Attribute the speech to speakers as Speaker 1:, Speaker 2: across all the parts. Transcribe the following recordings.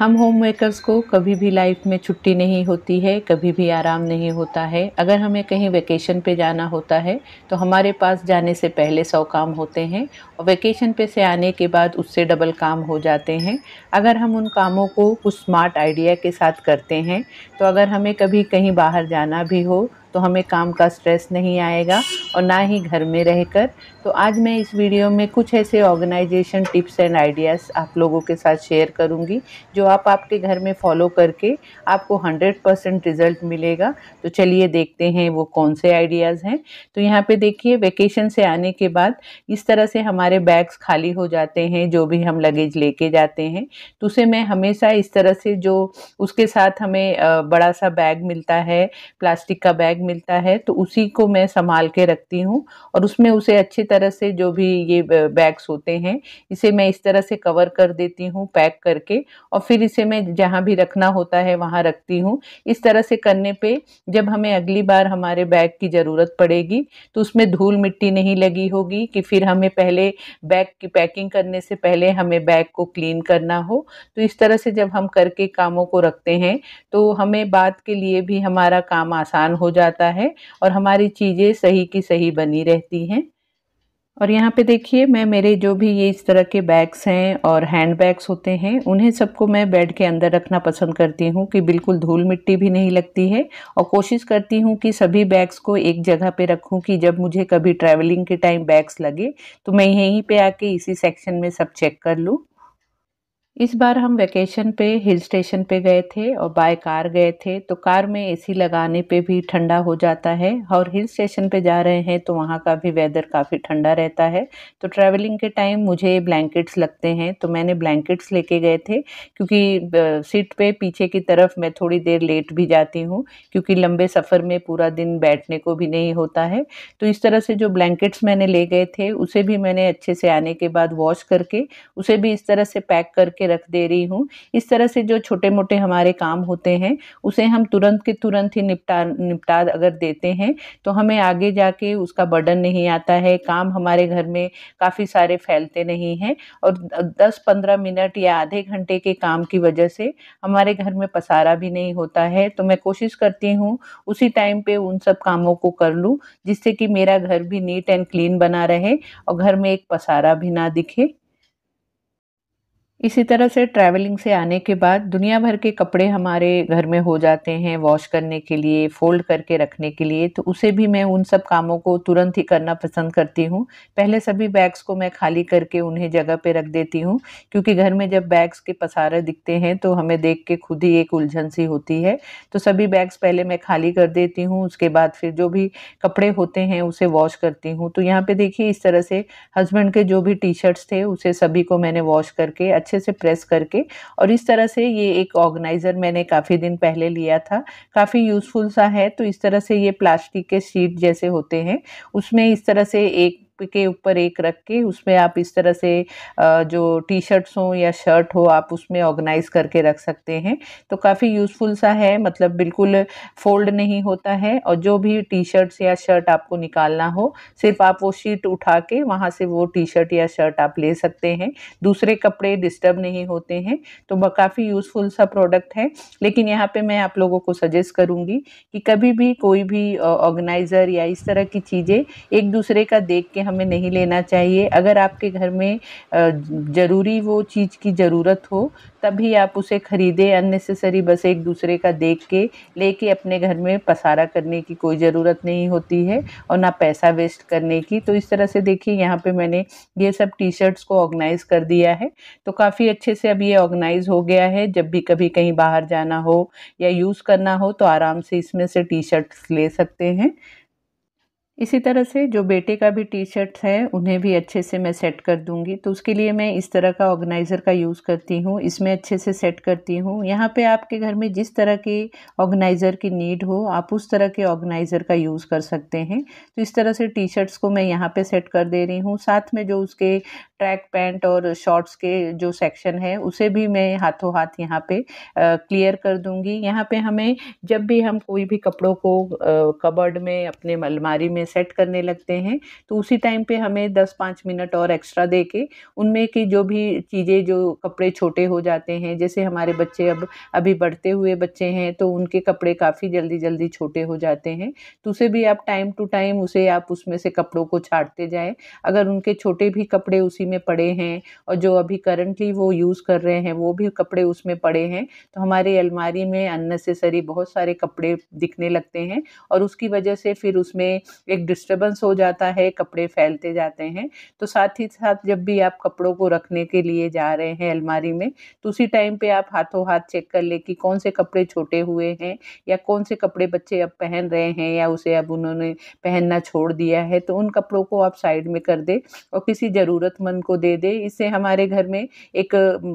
Speaker 1: हम home makers को कभी भी लाइफ में छुट्टी नहीं होती है कभी भी आराम नहीं होता है अगर हमें कहीं वेकेशन पे जाना होता है तो हमारे पास जाने से पहले सौ काम होते हैं और वेकेशन पे से आने के बाद उससे डबल काम हो जाते हैं अगर हम उन कामों को कुछ स्मार्ट आइडिया के साथ करते हैं तो अगर हमें कभी कहीं बाहर जाना भी हो तो हमें काम का स्ट्रेस नहीं आएगा और ना ही घर में रहकर तो आज मैं इस वीडियो में कुछ ऐसे ऑर्गेनाइजेशन टिप्स एंड आइडियाज़ आप लोगों के साथ शेयर करूँगी जो आप आपके घर में फॉलो करके आपको हंड्रेड परसेंट रिज़ल्ट मिलेगा तो चलिए देखते हैं वो कौन से आइडियाज़ हैं तो यहाँ पर देखिए वेकेशन से आने के बाद इस तरह से हमारे बैग्स खाली हो जाते हैं जो भी हम लगेज लेके जाते हैं तो उसे मैं हमेशा इस तरह से जो उसके साथ हमें बड़ा सा बैग मिलता है प्लास्टिक का बैग बैग मिलता है तो उसी को मैं संभाल के रखती हूँ और उसमें उसे अच्छी तरह से जो भी ये बैग्स होते हैं इसे मैं इस तरह से कवर कर देती हूँ पैक करके और फिर इसे मैं जहाँ भी रखना होता है वहाँ रखती हूँ इस तरह से करने पे जब हमें अगली बार हमारे बैग की ज़रूरत पड़ेगी तो उसमें धूल मिट्टी नहीं लगी होगी कि फिर हमें पहले बैग की पैकिंग करने से पहले हमें बैग को क्लीन करना हो तो इस तरह से जब हम करके कामों को रखते हैं तो हमें बाद के लिए भी हमारा काम आसान हो जाता जाता है और हमारी चीज़ें सही की सही बनी रहती हैं और यहाँ पे देखिए मैं मेरे जो भी ये इस तरह के बैग्स हैं और हैंड बैग्स होते हैं उन्हें सबको मैं बेड के अंदर रखना पसंद करती हूँ कि बिल्कुल धूल मिट्टी भी नहीं लगती है और कोशिश करती हूँ कि सभी बैग्स को एक जगह पे रखूँ कि जब मुझे कभी ट्रैवलिंग के टाइम बैग्स लगे तो मैं यहीं पे आके इसी सेक्शन में सब चेक कर लूँ इस बार हम वैकेशन पे हिल स्टेशन पे गए थे और बाय कार गए थे तो कार में एसी लगाने पे भी ठंडा हो जाता है और हिल स्टेशन पे जा रहे हैं तो वहाँ का भी वेदर काफ़ी ठंडा रहता है तो ट्रैवलिंग के टाइम मुझे ब्लैंकेट्स लगते हैं तो मैंने ब्लैंकेट्स लेके गए थे क्योंकि सीट पे पीछे की तरफ मैं थोड़ी देर लेट भी जाती हूँ क्योंकि लंबे सफ़र में पूरा दिन बैठने को भी नहीं होता है तो इस तरह से जो ब्लैंकेट्स मैंने ले गए थे उसे भी मैंने अच्छे से आने के बाद वॉश करके उसे भी इस तरह से पैक करके करके रख दे रही हूँ इस तरह से जो छोटे मोटे हमारे काम होते हैं उसे हम तुरंत के तुरंत ही निपटा निपटा अगर देते हैं तो हमें आगे जाके उसका बर्डन नहीं आता है काम हमारे घर में काफ़ी सारे फैलते नहीं हैं और दस पंद्रह मिनट या आधे घंटे के काम की वजह से हमारे घर में पसारा भी नहीं होता है तो मैं कोशिश करती हूँ उसी टाइम पर उन सब कामों को कर लूँ जिससे कि मेरा घर भी नीट एंड क्लीन बना रहे और घर में एक पसारा भी ना दिखे इसी तरह से ट्रैवलिंग से आने के बाद दुनिया भर के कपड़े हमारे घर में हो जाते हैं वॉश करने के लिए फोल्ड करके रखने के लिए तो उसे भी मैं उन सब कामों को तुरंत ही करना पसंद करती हूँ पहले सभी बैग्स को मैं खाली करके उन्हें जगह पे रख देती हूँ क्योंकि घर में जब बैग्स के पसारे दिखते हैं तो हमें देख के खुद ही एक उलझन सी होती है तो सभी बैग्स पहले मैं खाली कर देती हूँ उसके बाद फिर जो भी कपड़े होते हैं उसे वॉश करती हूँ तो यहाँ पर देखिए इस तरह से हस्बैंड के जो भी टी शर्ट्स थे उसे सभी को मैंने वॉश करके अच्छा अच्छे से प्रेस करके और इस तरह से ये एक ऑर्गेनाइज़र मैंने काफ़ी दिन पहले लिया था काफ़ी यूज़फुल सा है तो इस तरह से ये प्लास्टिक के शीट जैसे होते हैं उसमें इस तरह से एक के ऊपर एक रख के उसमें आप इस तरह से जो टी शर्ट्स हो या शर्ट हो आप उसमें ऑर्गेनाइज करके रख सकते हैं तो काफ़ी यूज़फुल सा है मतलब बिल्कुल फोल्ड नहीं होता है और जो भी टी शर्ट्स या शर्ट आपको निकालना हो सिर्फ आप वो शीट उठा के वहाँ से वो टी शर्ट या शर्ट आप ले सकते हैं दूसरे कपड़े डिस्टर्ब नहीं होते हैं तो काफ़ी यूज़फुल सा प्रोडक्ट है लेकिन यहाँ पर मैं आप लोगों को सजेस्ट करूँगी कि कभी भी कोई भी ऑर्गेनाइज़र या इस तरह की चीज़ें एक दूसरे का देख के हम हमें नहीं लेना चाहिए अगर आपके घर में ज़रूरी वो चीज़ की ज़रूरत हो तभी आप उसे ख़रीदें अननेसेसरी बस एक दूसरे का देख के लेके अपने घर में पसारा करने की कोई ज़रूरत नहीं होती है और ना पैसा वेस्ट करने की तो इस तरह से देखिए यहाँ पे मैंने ये सब टी शर्ट्स को ऑर्गेनाइज़ कर दिया है तो काफ़ी अच्छे से अब ये ऑर्गेनाइज़ हो गया है जब भी कभी कहीं बाहर जाना हो या यूज़ करना हो तो आराम से इसमें से टी शर्ट्स ले सकते हैं इसी तरह से जो बेटे का भी टी शर्ट है उन्हें भी अच्छे से मैं सेट कर दूंगी तो उसके लिए मैं इस तरह का ऑर्गेनाइज़र का यूज़ करती हूँ इसमें अच्छे से सेट करती हूँ यहाँ पे आपके घर में जिस तरह के ऑर्गेनाइज़र की नीड हो आप उस तरह के ऑर्गेनाइज़र का यूज़ कर सकते हैं तो इस तरह से टी शर्ट्स को मैं यहाँ पर सेट कर दे रही हूँ साथ में जो उसके ट्रैक पैंट और शॉर्ट्स के जो सेक्शन है उसे भी मैं हाथों हाथ यहाँ पर क्लियर कर दूँगी यहाँ पर हमें जब भी हम कोई भी कपड़ों को कबर्ड में अपने अलमारी में सेट करने लगते हैं तो उसी टाइम पे हमें दस पाँच मिनट और एक्स्ट्रा दे के उनमें की जो भी चीज़ें जो कपड़े छोटे हो जाते हैं जैसे हमारे बच्चे अब अभी बढ़ते हुए बच्चे हैं तो उनके कपड़े काफ़ी जल्दी जल्दी छोटे हो जाते हैं तो उसे भी आप टाइम टू टाइम उसे आप उसमें से कपड़ों को छाटते जाएँ अगर उनके छोटे भी कपड़े उसी में पड़े हैं और जो अभी करंटली वो यूज़ कर रहे हैं वो भी कपड़े उसमें पड़े हैं तो हमारे अलमारी में अननेसेसरी बहुत सारे कपड़े दिखने लगते हैं और उसकी वजह से फिर उसमें एक डिस्टर्बेंस हो जाता है कपड़े फैलते जाते हैं तो साथ ही साथ जब भी आप कपड़ों को रखने के लिए जा रहे हैं अलमारी में तो उसी टाइम पे आप हाथों हाथ चेक कर ले कि कौन से कपड़े छोटे हुए हैं या कौन से कपड़े बच्चे अब पहन रहे हैं या उसे अब उन्होंने पहनना छोड़ दिया है तो उन कपड़ों को आप साइड में कर दे और किसी ज़रूरतमंद को दे दे इससे हमारे घर में एक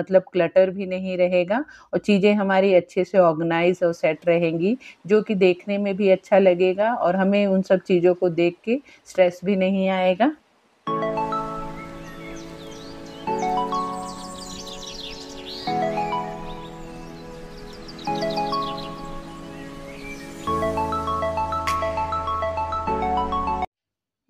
Speaker 1: मतलब क्लटर भी नहीं रहेगा और चीज़ें हमारी अच्छे से ऑर्गेनाइज और सेट रहेंगी जो कि देखने में भी अच्छा लगेगा और हमें उन सब चीज़ों को देख के स्ट्रेस भी नहीं आएगा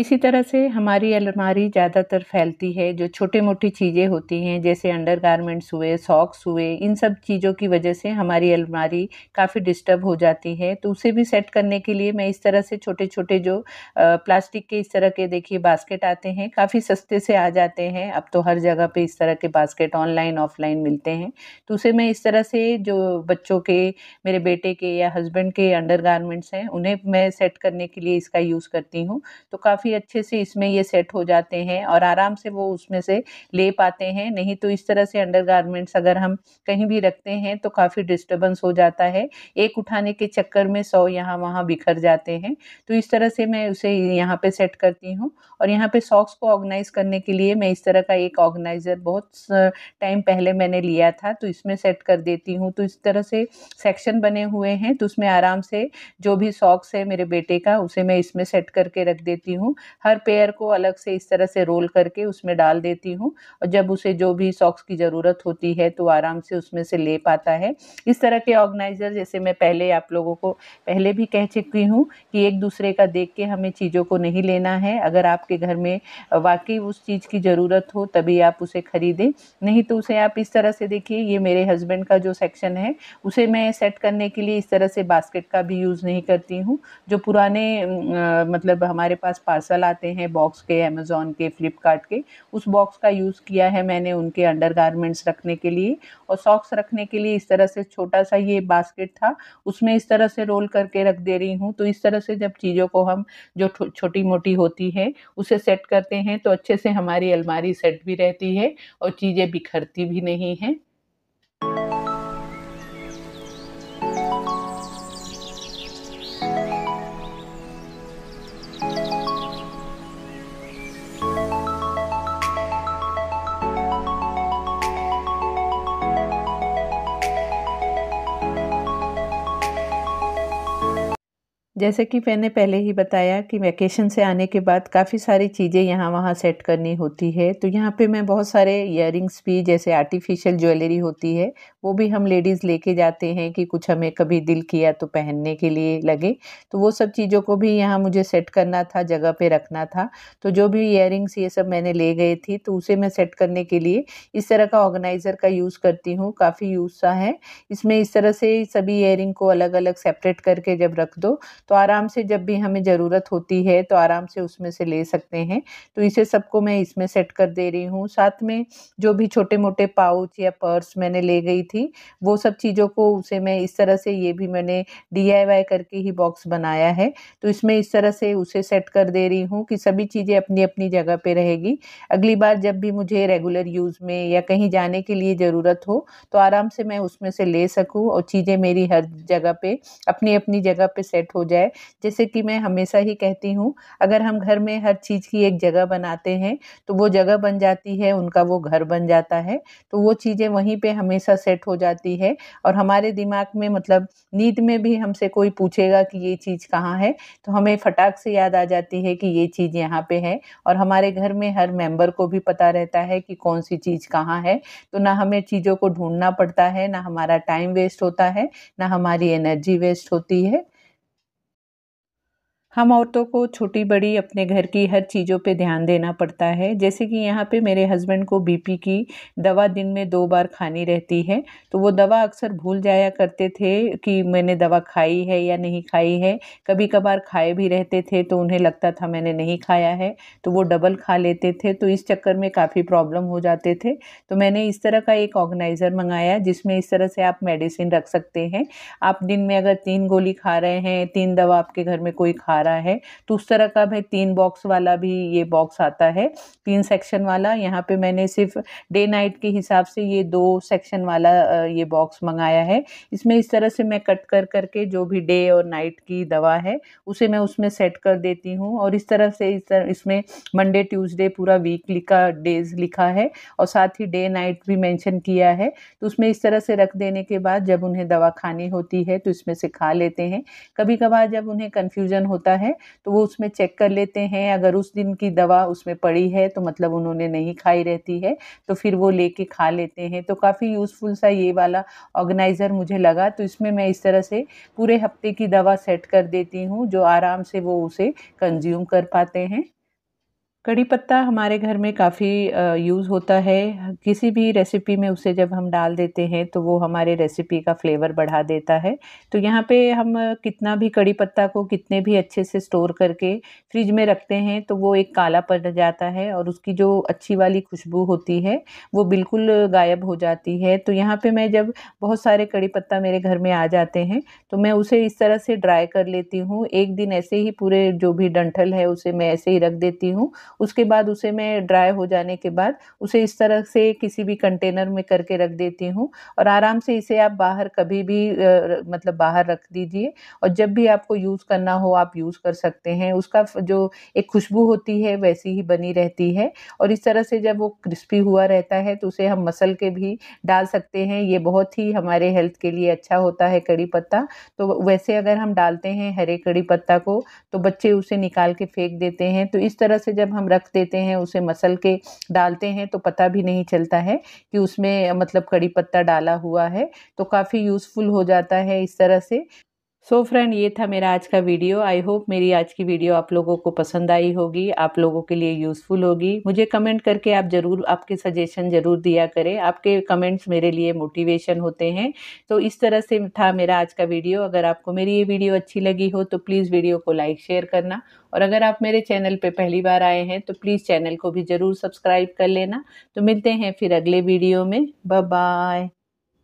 Speaker 1: इसी तरह से हमारी अलमारी ज़्यादातर फैलती है जो छोटे मोटी चीज़ें होती हैं जैसे अंडर गारमेंट्स हुए सॉक्स हुए इन सब चीज़ों की वजह से हमारी अलमारी काफ़ी डिस्टर्ब हो जाती है तो उसे भी सेट करने के लिए मैं इस तरह से छोटे छोटे जो प्लास्टिक के इस तरह के देखिए बास्केट आते हैं काफ़ी सस्ते से आ जाते हैं अब तो हर जगह पर इस तरह के बास्केट ऑनलाइन ऑफलाइन मिलते हैं तो उसे मैं इस तरह से जो बच्चों के मेरे बेटे के या हस्बैंड के अंडर हैं उन्हें मैं सेट करने के लिए इसका यूज़ करती हूँ तो काफ़ी काफ़ी अच्छे से इसमें ये सेट हो जाते हैं और आराम से वो उसमें से ले पाते हैं नहीं तो इस तरह से अंडर गारमेंट्स अगर हम कहीं भी रखते हैं तो काफ़ी डिस्टर्बेंस हो जाता है एक उठाने के चक्कर में सौ यहाँ वहाँ बिखर जाते हैं तो इस तरह से मैं उसे यहाँ पे सेट करती हूँ और यहाँ पे सॉक्स को ऑर्गेनाइज करने के लिए मैं इस तरह का एक ऑर्गेनाइज़र बहुत टाइम पहले मैंने लिया था तो इसमें सेट कर देती हूँ तो इस तरह से सेक्शन बने हुए हैं तो उसमें आराम से जो भी सॉक्स है मेरे बेटे का उसे मैं इसमें सेट करके रख देती हूँ हूँ हर पेयर को अलग से इस तरह से रोल करके उसमें डाल देती हूँ और जब उसे जो भी सॉक्स की ज़रूरत होती है तो आराम से उसमें से ले पाता है इस तरह के ऑर्गेनाइज़र जैसे मैं पहले आप लोगों को पहले भी कह चुकी हूँ कि एक दूसरे का देख के हमें चीज़ों को नहीं लेना है अगर आपके घर में वाकई उस चीज़ की ज़रूरत हो तभी आप उसे ख़रीदें नहीं तो उसे आप इस तरह से देखिए ये मेरे हस्बैंड का जो सेक्शन है उसे मैं सेट करने के लिए इस तरह से बास्केट का भी यूज़ नहीं करती हूँ जो पुराने मतलब हमारे पास पार्सल पार्सल आते हैं बॉक्स के अमेज़ोन के फ्लिपकार्ट के उस बॉक्स का यूज़ किया है मैंने उनके अंडर गारमेंट्स रखने के लिए और सॉक्स रखने के लिए इस तरह से छोटा सा ये बास्केट था उसमें इस तरह से रोल करके रख दे रही हूँ तो इस तरह से जब चीज़ों को हम जो छोटी मोटी होती है उसे सेट करते हैं तो अच्छे से हमारी अलमारी सेट भी रहती है और चीज़ें बिखरती भी नहीं हैं जैसे कि मैंने पहले ही बताया कि वैकेशन से आने के बाद काफ़ी सारी चीज़ें यहाँ वहाँ सेट करनी होती है तो यहाँ पे मैं बहुत सारे इयरिंग्स भी जैसे आर्टिफिशियल ज्वेलरी होती है वो भी हम लेडीज़ लेके जाते हैं कि कुछ हमें कभी दिल किया तो पहनने के लिए लगे तो वो सब चीज़ों को भी यहाँ मुझे सेट करना था जगह पर रखना था तो जो भी इयरिंग्स ये सब मैंने ले गए थी तो उसे मैं सेट करने के लिए इस तरह का ऑर्गेनाइज़र का यूज़ करती हूँ काफ़ी यूज़ सा है इसमें इस तरह से सभी इयरिंग को अलग अलग सेपरेट करके जब रख दो तो आराम से जब भी हमें ज़रूरत होती है तो आराम से उसमें से ले सकते हैं तो इसे सबको मैं इसमें सेट कर दे रही हूँ साथ में जो भी छोटे मोटे पाउच या पर्स मैंने ले गई थी वो सब चीज़ों को उसे मैं इस तरह से ये भी मैंने डी करके ही बॉक्स बनाया है तो इसमें इस तरह से उसे सेट कर दे रही हूँ कि सभी चीज़ें अपनी अपनी जगह पर रहेगी अगली बार जब भी मुझे रेगुलर यूज़ में या कहीं जाने के लिए ज़रूरत हो तो आराम से मैं उसमें से ले सकूँ और चीज़ें मेरी हर जगह पर अपनी अपनी जगह पर सेट हो जाए जैसे कि मैं हमेशा ही कहती हूँ अगर हम घर में हर चीज़ की एक जगह बनाते हैं तो वो जगह बन जाती है उनका वो घर बन जाता है तो वो चीज़ें वहीं पर हमेशा सेट हो जाती है और हमारे दिमाग में मतलब नींद में भी हमसे कोई पूछेगा कि ये चीज़ कहाँ है तो हमें फटाक से याद आ जाती है कि ये चीज़ यहाँ पे है और हमारे घर में हर मेंबर को भी पता रहता है कि कौन सी चीज़ कहाँ है तो ना हमें चीज़ों को ढूंढना पड़ता है ना हमारा टाइम वेस्ट होता है ना हमारी एनर्जी वेस्ट होती है हम औरतों को छोटी बड़ी अपने घर की हर चीज़ों पे ध्यान देना पड़ता है जैसे कि यहाँ पे मेरे हस्बैंड को बीपी की दवा दिन में दो बार खानी रहती है तो वो दवा अक्सर भूल जाया करते थे कि मैंने दवा खाई है या नहीं खाई है कभी कभार खाए भी रहते थे तो उन्हें लगता था मैंने नहीं खाया है तो वो डबल खा लेते थे तो इस चक्कर में काफ़ी प्रॉब्लम हो जाते थे तो मैंने इस तरह का एक ऑर्गेनाइज़र मंगाया जिसमें इस तरह से आप मेडिसिन रख सकते हैं आप दिन में अगर तीन गोली खा रहे हैं तीन दवा आपके घर में कोई खा रहा है तो उस तरह का भी तीन बॉक्स वाला भी ये बॉक्स आता है तीन सेक्शन वाला यहाँ पे मैंने सिर्फ डे नाइट के हिसाब से ये दो सेक्शन वाला ये बॉक्स मंगाया है इसमें इस तरह से मैं कट कर करके जो भी डे और नाइट की दवा है उसे मैं उसमें सेट कर देती हूँ और इस तरह से इस तरह इसमें मंडे ट्यूसडे पूरा वीकली का डेज लिखा है और साथ ही डे नाइट भी मैंशन किया है तो उसमें इस तरह से रख देने के बाद जब उन्हें दवा खानी होती है तो इसमें से खा लेते हैं कभी कभार जब उन्हें कन्फ्यूज़न होता होता है तो वो उसमें चेक कर लेते हैं अगर उस दिन की दवा उसमें पड़ी है तो मतलब उन्होंने नहीं खाई रहती है तो फिर वो लेके खा लेते हैं तो काफ़ी यूज़फुल सा ये वाला ऑर्गेनाइज़र मुझे लगा तो इसमें मैं इस तरह से पूरे हफ्ते की दवा सेट कर देती हूँ जो आराम से वो उसे कंज्यूम कर पाते हैं कड़ी पत्ता हमारे घर में काफ़ी यूज़ होता है किसी भी रेसिपी में उसे जब हम डाल देते हैं तो वो हमारे रेसिपी का फ्लेवर बढ़ा देता है तो यहाँ पे हम कितना भी कड़ी पत्ता को कितने भी अच्छे से स्टोर करके फ्रिज में रखते हैं तो वो एक काला पड़ जाता है और उसकी जो अच्छी वाली खुशबू होती है वो बिल्कुल गायब हो जाती है तो यहाँ पर मैं जब बहुत सारे कड़ी पत्ता मेरे घर में आ जाते हैं तो मैं उसे इस तरह से ड्राई कर लेती हूँ एक दिन ऐसे ही पूरे जो भी डंठल है उसे मैं ऐसे ही रख देती हूँ उसके बाद उसे मैं ड्राई हो जाने के बाद उसे इस तरह से किसी भी कंटेनर में करके रख देती हूँ और आराम से इसे आप बाहर कभी भी मतलब बाहर रख दीजिए और जब भी आपको यूज़ करना हो आप यूज़ कर सकते हैं उसका जो एक खुशबू होती है वैसी ही बनी रहती है और इस तरह से जब वो क्रिस्पी हुआ रहता है तो उसे हम मसल के भी डाल सकते हैं ये बहुत ही हमारे हेल्थ के लिए अच्छा होता है कड़ी पत्ता तो वैसे अगर हम डालते हैं हरे कड़ी पत्ता को तो बच्चे उसे निकाल के फेंक देते हैं तो इस तरह से जब हम हम रख देते हैं उसे मसल के डालते हैं तो पता भी नहीं चलता है कि उसमें मतलब कड़ी पत्ता डाला हुआ है तो काफ़ी यूज़फुल हो जाता है इस तरह से सो so फ्रेंड ये था मेरा आज का वीडियो आई होप मेरी आज की वीडियो आप लोगों को पसंद आई होगी आप लोगों के लिए यूज़फुल होगी मुझे कमेंट करके आप ज़रूर आपके सजेशन ज़रूर दिया करें आपके कमेंट्स मेरे लिए मोटिवेशन होते हैं तो इस तरह से था मेरा आज का वीडियो अगर आपको मेरी ये वीडियो अच्छी लगी हो तो प्लीज़ वीडियो को लाइक शेयर करना और अगर आप मेरे चैनल पर पहली बार आए हैं तो प्लीज़ चैनल को भी ज़रूर सब्सक्राइब कर लेना तो मिलते हैं फिर अगले वीडियो में बाय